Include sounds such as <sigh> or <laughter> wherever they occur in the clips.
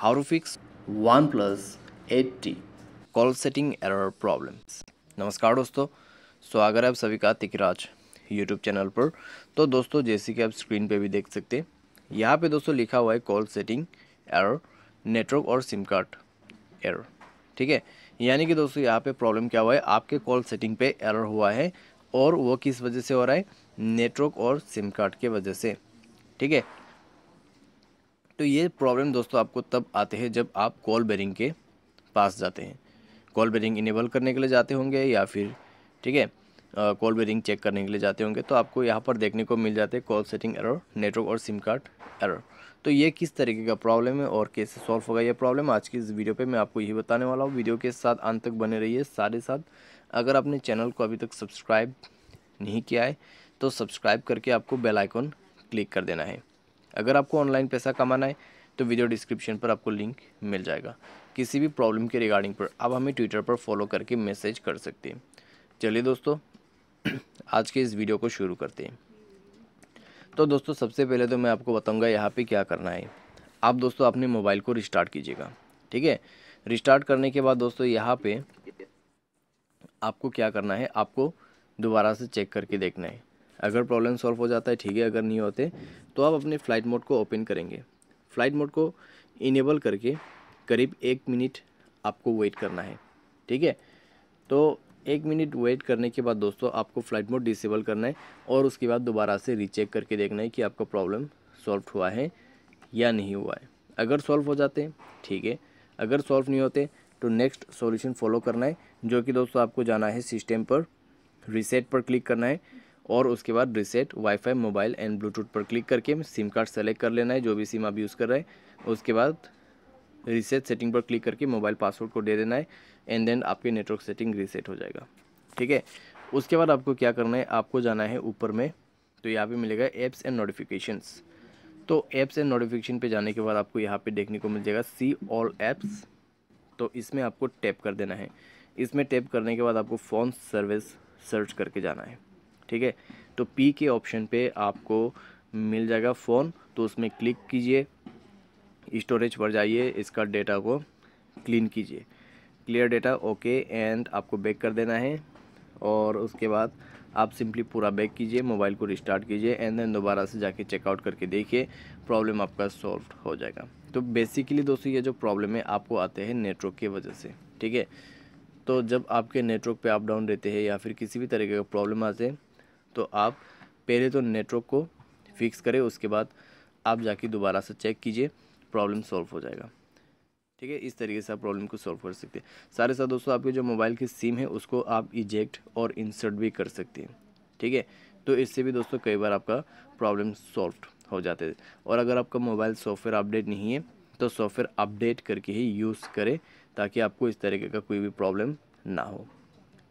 how to fix OnePlus 8T call setting error problems नमस्कार दोस्तों स्वागत है आप सभी का तिकराज यूट्यूब चैनल पर तो दोस्तों जैसे कि आप स्क्रीन पे भी देख सकते हैं यहाँ पे दोस्तों लिखा हुआ है कॉल सेटिंग एरर नेटवर्क और सिम कार्ड एरर ठीक है यानी कि दोस्तों यहाँ पे प्रॉब्लम क्या हुआ है आपके कॉल सेटिंग पे एरर हुआ है और वो किस वजह से हो रहा है नेटवर्क और सिम कार्ड के वजह से ठीक है तो ये प्रॉब्लम दोस्तों आपको तब आते हैं जब आप कॉल बेरिंग के पास जाते हैं कॉल बेरिंग इनेबल करने के लिए जाते होंगे या फिर ठीक है कॉल बेरिंग चेक करने के लिए जाते होंगे तो आपको यहाँ पर देखने को मिल जाते हैं कॉल सेटिंग एरर नेटवर्क और सिम कार्ड एरर तो ये किस तरीके का प्रॉब्लम है और कैसे सॉल्व होगा ये प्रॉब्लम आज की इस वीडियो पे मैं आपको यही बताने वाला हूँ वीडियो के साथ अंत तक बने रहिए सारे साथ अगर आपने चैनल को अभी तक सब्सक्राइब नहीं किया है तो सब्सक्राइब करके आपको बेल आइकॉन क्लिक कर देना है अगर आपको ऑनलाइन पैसा कमाना है तो वीडियो डिस्क्रिप्शन पर आपको लिंक मिल जाएगा किसी भी प्रॉब्लम के रिगार्डिंग पर आप हमें ट्विटर पर फॉलो करके मैसेज कर सकते हैं चलिए दोस्तों <clears throat> आज के इस वीडियो को शुरू करते हैं तो दोस्तों सबसे पहले तो मैं आपको बताऊंगा यहाँ पे क्या करना है आप दोस्तों अपने मोबाइल को रिस्टार्ट कीजिएगा ठीक है रिस्टार्ट करने के बाद दोस्तों यहाँ पे आपको क्या करना है आपको दोबारा से चेक करके देखना है अगर प्रॉब्लम सॉल्व हो जाता है ठीक है अगर नहीं होते तो आप अपने फ़्लाइट मोड को ओपन करेंगे फ़्लाइट मोड को इनेबल करके करीब एक मिनट आपको वेट करना है ठीक है तो एक मिनट वेट करने के बाद दोस्तों आपको फ़्लाइट मोड डिसेबल करना है और उसके बाद दोबारा से रीचेक करके देखना है कि आपका प्रॉब्लम सॉल्व हुआ है या नहीं हुआ है अगर सॉल्व हो जाते हैं ठीक है अगर सॉल्व नहीं होते तो नेक्स्ट सॉल्यूशन फॉलो करना है जो कि दोस्तों आपको जाना है सिस्टम पर रीसेट पर क्लिक करना है और उसके बाद reset wifi mobile and bluetooth पर क्लिक करके सिम कार्ड सेलेक्ट कर लेना है जो भी सिम आप यूज़ कर रहे हैं उसके बाद रिसेट सेटिंग पर क्लिक करके मोबाइल पासवर्ड को दे देना है एंड देन आपके नेटवर्क सेटिंग रीसेट हो जाएगा ठीक है उसके बाद आपको क्या करना है आपको जाना है ऊपर में तो यहाँ पे मिलेगा एप्स एंड नोटिफिकेशंस तो ऐप्स एंड नोटिफिकेशन पे जाने के बाद आपको यहाँ पे देखने को मिल जाएगा सी ऑल ऐप्स तो इसमें आपको टैप कर देना है इसमें टैप करने के बाद आपको फ़ोन सर्विस सर्च करके जाना है ठीक है तो पी के ऑप्शन पे आपको मिल जाएगा फ़ोन तो उसमें क्लिक कीजिए स्टोरेज पर जाइए इसका डेटा को क्लीन कीजिए क्लियर डेटा ओके एंड आपको बैक कर देना है और उसके बाद आप सिंपली पूरा बैक कीजिए मोबाइल को रिस्टार्ट कीजिए एंड देन दोबारा से जाके चेकआउट करके देखिए प्रॉब्लम आपका सॉल्व हो जाएगा तो बेसिकली दोस्तों ये जो प्रॉब्लम है आपको आते हैं नेटवर्क की वजह से ठीक है तो जब आपके नेटवर्क पे अप डाउन रहते हैं या फिर किसी भी तरीके का प्रॉब्लम आते हैं तो आप पहले तो नेटवर्क को फिक्स करें उसके बाद आप जाके दोबारा से चेक कीजिए प्रॉब्लम सॉल्व हो जाएगा ठीक है इस तरीके से आप प्रॉब्लम को सॉल्व कर सकते हैं सारे साथ दोस्तों आपके जो मोबाइल की सिम है उसको आप इजेक्ट और इंसर्ट भी कर सकते हैं ठीक है तो इससे भी दोस्तों कई बार आपका प्रॉब्लम सॉल्व हो जाते हैं और अगर आपका मोबाइल सॉफ्टवेयर अपडेट नहीं है तो सॉफ्टवेयर अपडेट करके ही यूज़ करें ताकि आपको इस तरीके का कोई भी प्रॉब्लम ना हो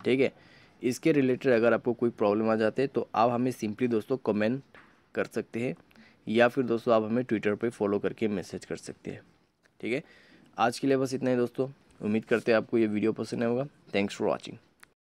ठीक है इसके रिलेटेड अगर आपको कोई प्रॉब्लम आ जाते हैं तो आप हमें सिंपली दोस्तों कमेंट कर सकते हैं या फिर दोस्तों आप हमें ट्विटर पर फॉलो करके मैसेज कर सकते हैं ठीक है आज के लिए बस इतना ही दोस्तों उम्मीद करते हैं आपको ये वीडियो पसंद आएगा थैंक्स फॉर वॉचिंग